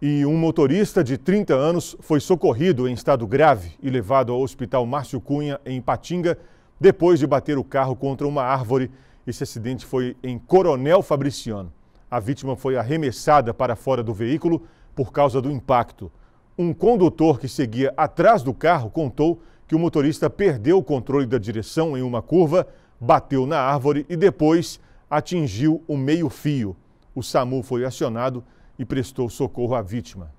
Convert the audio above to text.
E um motorista de 30 anos foi socorrido em estado grave e levado ao Hospital Márcio Cunha, em Patinga, depois de bater o carro contra uma árvore. Esse acidente foi em Coronel Fabriciano. A vítima foi arremessada para fora do veículo por causa do impacto. Um condutor que seguia atrás do carro contou que o motorista perdeu o controle da direção em uma curva, bateu na árvore e depois atingiu o meio-fio. O SAMU foi acionado e prestou socorro à vítima.